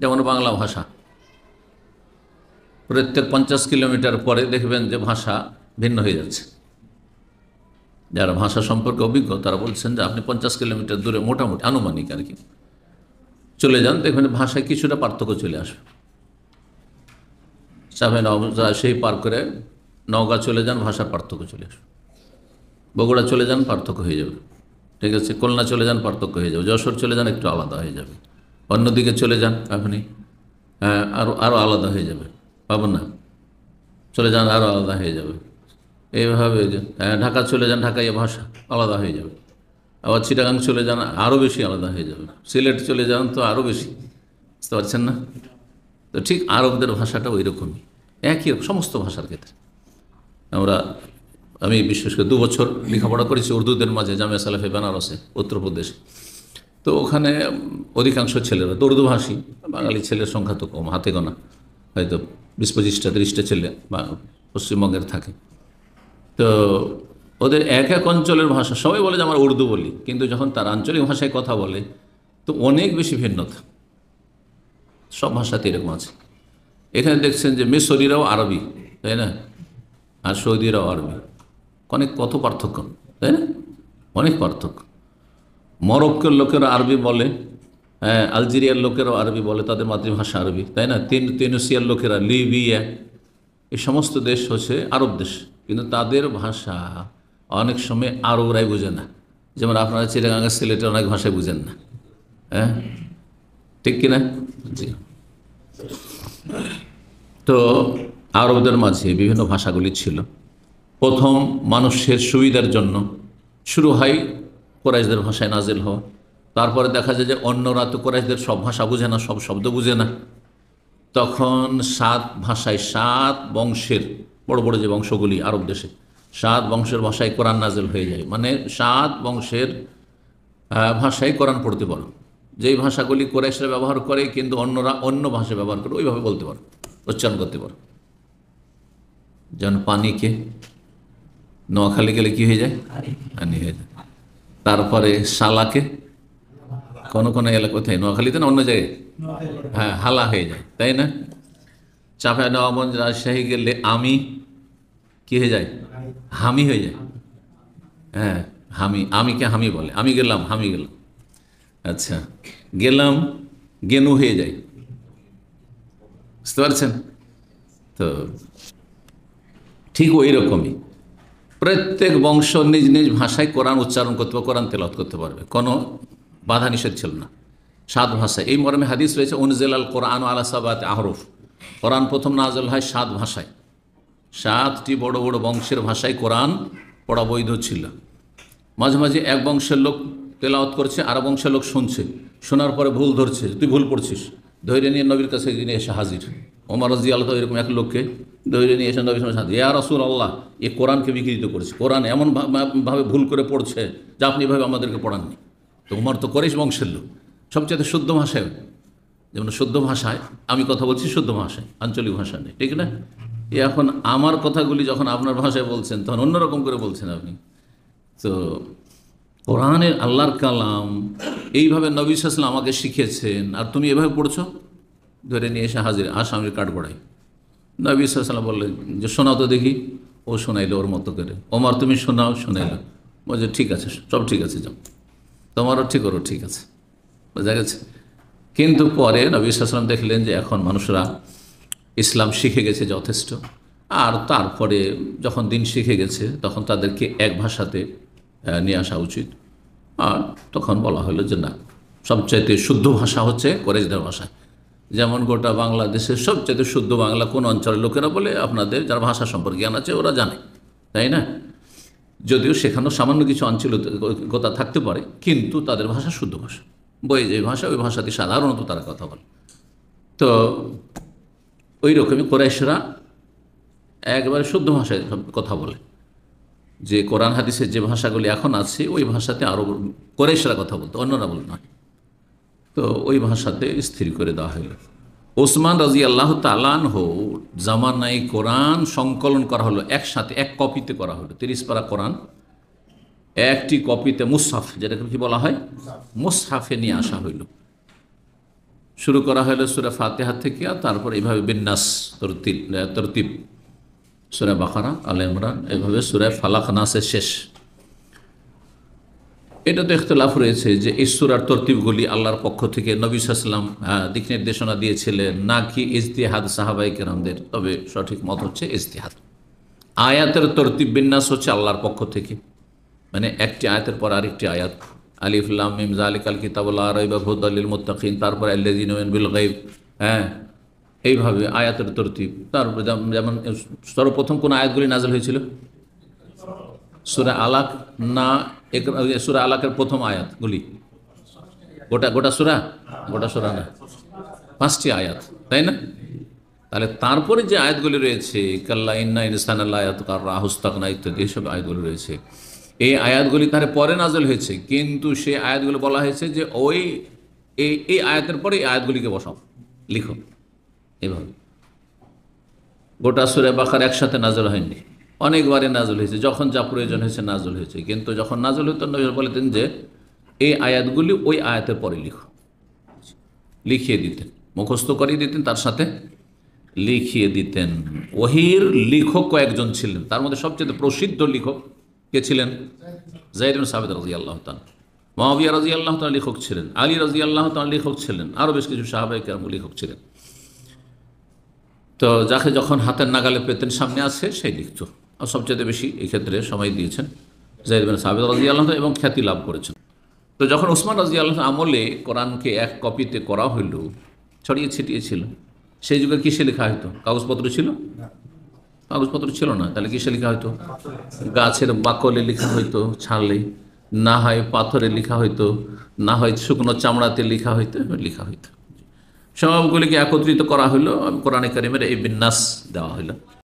যেমন বাংলা ভাষা প্রত্যেক পঞ্চাশ কিলোমিটার পরে দেখবেন যে ভাষা ভিন্ন হয়ে যাচ্ছে যারা ভাষা সম্পর্কে অভিজ্ঞ তারা বলছেন যে আপনি পঞ্চাশ কিলোমিটার দূরে মোটামুটি আনুমানিক আর কি চলে যান দেখবেন ভাষায় কিছুটা পার্থক্য চলে আসবে চাপেন সেই পার করে নওগাঁ চলে যান ভাষার পার্থক্য চলে আসবে বগুড়া চলে যান পার্থক্য হয়ে যাবে ঠিক আছে কলনা চলে যান পার্থক্য হয়ে যাবে যশোর চলে যান একটু আলাদা হয়ে যাবে অন্যদিকে চলে যান আপনি আরও হ্যাঁ, আরও আলাদা হয়ে যাবে পাবেন না চলে যান আরও আলাদা হয়ে যাবে এইভাবে হ্যাঁ, ঢাকা চলে যান ঢাকায় ভাষা আলাদা হয়ে যাবে আবার চিটাগাং চলে যান আরও বেশি আলাদা হয়ে যাবে সিলেট চলে যান তো আরও বেশি বুঝতে পারছেন না তো ঠিক আরবদের ভাষাটা ওই রকমই একই সমস্ত ভাষার ক্ষেত্রে আমরা আমি বিশেষ করে দু বছর লেখাপড়া করেছি উর্দুদের মাঝে জামিয়া সালাফে বেনারসে উত্তরপ্রদেশে তো ওখানে অধিকাংশ ছেলেরা দৌর্দভাষী বাঙালি ছেলের সংখ্যা তো কম হাতে গোনা হয়তো বিশ পঁচিশটা ত্রিশটা ছেলে পশ্চিমবঙ্গের থাকে তো ওদের এক এক অঞ্চলের ভাষা সবাই বলে যে আমরা উর্দু বলি কিন্তু যখন তার আঞ্চলিক ভাষায় কথা বলে তো অনেক বেশি ভিন্নতা সব ভাষাতে এরকম আছে এখানে দেখছেন যে মিশরীরাও আরবি তাই না আর সৌদিরাও আরবি অনেক কত পার্থক্য তাই না অনেক পার্থক্য মরক্কোর লোকেরা আরবি বলে হ্যাঁ আলজেরিয়ার লোকেরাও আরবি বলে তাদের মাতৃভাষা আরবি তাই না তিন তিনুসিয়ার লোকেরা লিবিয়া এই সমস্ত দেশ হচ্ছে আরব দেশ কিন্তু তাদের ভাষা অনেক সময় আরবরাই বোঝে না যেমন আপনারা চিরাগাঙ্গা সিলেটের অনেক ভাষায় বুঝেন না হ্যাঁ ঠিক কিনা জি তো আরবদের মাঝে বিভিন্ন ভাষাগুলি ছিল প্রথম মানুষের সুবিধার জন্য শুরু হয় কোরাইশদের ভাষায় নাজিল হওয়া তারপরে দেখা যায় যে অন্যরা তো কোরাইশদের সব ভাষা বুঝে না সব শব্দ বুঝে না তখন সাত ভাষায় সাত বংশের বড় বড় যে বংশগুলি আরব দেশে সাত বংশের ভাষায় কোরআন নাজেল হয়ে যায় মানে সাত বংশের ভাষায় কোরআন পড়তে পারো যেই ভাষাগুলি কোরাইশরা ব্যবহার করে কিন্তু অন্যরা অন্য ভাষা ব্যবহার করে ওইভাবে বলতে পারো উচ্চারণ করতে পারো যেমন পানিকে নোয়াখালী গেলে কী হয়ে যায় পানি হয়ে যায় তারপরে শালাকে কোনো কোনো এলাকা কোথায় নোয়াখালীতে না অন্য জায়গায় হ্যাঁ হালা হয়ে যায় তাই না চাপায় নবাবগঞ্জ রাজশাহী গেলে আমি কী হয়ে যায় হামি হয়ে যায় হ্যাঁ হামি আমিকে হামি বলে আমি গেলাম হামি গেলাম আচ্ছা গেলাম গেনু হয়ে যায় বুঝতে পারছেন তো ঠিক ওই রকমই প্রত্যেক বংশ নিজ নিজ ভাষায় কোরআন উচ্চারণ করতে পারবে কোরআন তেলত করতে পারবে কোনো বাধা নিষেধ ছিল না সাত ভাষায় এই মর্মে হাদিস রয়েছে অনুজেল আল কোরআন আলা সাবাত আহরফ কোরআন প্রথম নাজল হয় সাত ভাষায় সাতটি বড় বড় বংশের ভাষায় কোরআন পড়া বৈধ ছিল মাঝে মাঝে এক বংশের লোক তেলাওয়াত করছে আর বংশের লোক শুনছে শোনার পরে ভুল ধরছে তুই ভুল পড়ছিস ধৈর্য নিয়ে নবীর কাছে এসে হাজির ওমর রাজি আল্লাহ এরকম এক লোককে ধৈর্য নিয়ে এসেন নবী সাথে ইয়া রাসুল আল্লাহ এ কোরআনকে বিকৃত করেছে কোরআন এমন ভাবে ভুল করে পড়ছে যা আপনি এভাবে আমাদেরকে পড়াননি তো ওমর তো করেছ বংশের লোক সবচেয়ে শুদ্ধ ভাষায় যেমন শুদ্ধ ভাষায় আমি কথা বলছি শুদ্ধ ভাষায় আঞ্চলিক ভাষা নেই ঠিক না এ এখন আমার কথাগুলি যখন আপনার ভাষায় বলছেন তখন অন্যরকম করে বলছেন আপনি তো কোরআনের আল্লাহর কালাম এইভাবে নবী সাসলাম আমাকে শিখেছেন আর তুমি এভাবে পড়ছো ধরে নিয়ে এসে হাজির আসামের কাঠগড়াই নবী সাল্লাম বললেন যে শোনাও তো দেখি ও শোনাইলো ওর মতো করে ওমার তুমি শোনাও শোনাইলো বলছে ঠিক আছে সব ঠিক আছে যাও তোমারও ঠিক ওরও ঠিক আছে বোঝা গেছে কিন্তু পরে নবী সাল্লাম দেখলেন যে এখন মানুষরা ইসলাম শিখে গেছে যথেষ্ট আর তারপরে যখন দিন শিখে গেছে তখন তাদেরকে এক ভাষাতে নিয়ে আসা উচিত আর তখন বলা হলো যে না সবচাইতে শুদ্ধ ভাষা হচ্ছে করেজদের ভাষা যেমন গোটা বাংলাদেশের সবচেয়ে শুদ্ধ বাংলা কোন অঞ্চলের লোকেরা বলে আপনাদের যার ভাষা সম্পর্কে জ্ঞান আছে ওরা জানে তাই না যদিও সেখানেও সামান্য কিছু অঞ্চলতা থাকতে পারে কিন্তু তাদের ভাষা শুদ্ধ ভাষা বই যে ভাষা ওই ভাষাতে সাধারণত তারা কথা বলে তো ওই রকমই কোরাইশরা একবারে শুদ্ধ ভাষায় কথা বলে যে কোরআন হাদিসের যে ভাষাগুলি এখন আছে ওই ভাষাতে আরও কোরাইশরা কথা বলতো অন্যরা বলে নয় তো ওই ভাষাতে স্থির করে দেওয়া হইল ওসমান রাজি আল্লাহ তালান হো জামানাই কোরআন সংকলন করা হলো একসাথে এক কপিতে করা হলো তিরিশ পারা কোরআন একটি কপিতে মুসাফ যেটাকে কি বলা হয় মুসাফে নিয়ে আসা হইল শুরু করা হলো সুরা ফাতেহা থেকে তারপর এইভাবে বিন্যাস তরতিব তরতিব সুরা বাকারা আল ইমরান এভাবে সুরা ফালাক নাসের শেষ এটা তো ইখতলাফ রয়েছে যে আর তরতিবগুলি আল্লাহর পক্ষ থেকে নবী সাল্লাম দিক নির্দেশনা দিয়েছিলেন নাকি ইজতিহাদ সাহাবাই কেরামদের তবে সঠিক মত হচ্ছে ইজতিহাদ আয়াতের তরতিব বিন্যাস হচ্ছে আল্লাহর পক্ষ থেকে মানে একটি আয়াতের পর আরেকটি আয়াত আলিফুল্লাহ মিমজা আলী কাল কিতাবুল্লাহ রইবা হুদ আলিল মোত্তাকিন তারপর আল্লাদিন বিল গাইব হ্যাঁ এইভাবে আয়াতের তরতিব তারপর যেমন সর্বপ্রথম কোন আয়াতগুলি নাজল হয়েছিল সুরা আলাক না সুরা আলাকের প্রথম আয়াতগুলি গোটা গোটা সুরা গোটা সুরা না পাঁচটি আয়াত তাই না তাহলে তারপরে যে আয়াতগুলি রয়েছে কাল্লা ইন্না ইনসান আল্লাহ না ইত্যাদি এইসব আয়াতগুলি রয়েছে এই আয়াতগুলি তার পরে নাজল হয়েছে কিন্তু সে আয়াতগুলো বলা হয়েছে যে ওই এই এই আয়াতের পরে এই আয়াতগুলিকে বসাও লিখো এভাবে গোটা সুরে বাকার একসাথে নাজল হয়নি অনেকবারে নাজল হয়েছে যখন যা প্রয়োজন হয়েছে নাজল হয়েছে কিন্তু যখন নাজল হতো নজর বলতেন যে এই আয়াতগুলি ওই আয়াতের পরে লিখো লিখিয়ে দিতেন মুখস্থ করিয়ে দিতেন তার সাথে লিখিয়ে দিতেন ওহির লেখক কয়েকজন ছিলেন তার মধ্যে সবচেয়ে প্রসিদ্ধ লেখক কে ছিলেন জাইদিন সাবেদ রাজি আল্লাহ মহাবিয়া রাজি আল্লাহ লেখক ছিলেন আলী রাজি আল্লাহ লেখক ছিলেন আরও বেশ কিছু সাহাবাহিক লেখক ছিলেন তো যাকে যখন হাতের নাগালে পেতেন সামনে আসে সেই লিখত সবচেয়ে বেশি এই ক্ষেত্রে সময় দিয়েছেন জাহিদ সাহেদ রাজি আল্লাহ এবং খ্যাতি লাভ করেছেন তো যখন উসমান রাজি আল্লাহ আমলে কোরআনকে এক কপিতে করা হইল ছড়িয়ে ছিটিয়েছিল সেই যুগে কিসে লেখা হইতো কাগজপত্র ছিল কাগজপত্র ছিল না তাহলে কিসে লেখা হতো গাছের বাকলে লেখা হইতো ছাড়লে না হয় পাথরে লেখা হইতো না হয় শুকনো চামড়াতে লেখা হইতো লেখা হইতো সবগুলিকে একত্রিত করা হইলো কোরআনে কারিমের এই বিন্যাস দেওয়া হইলো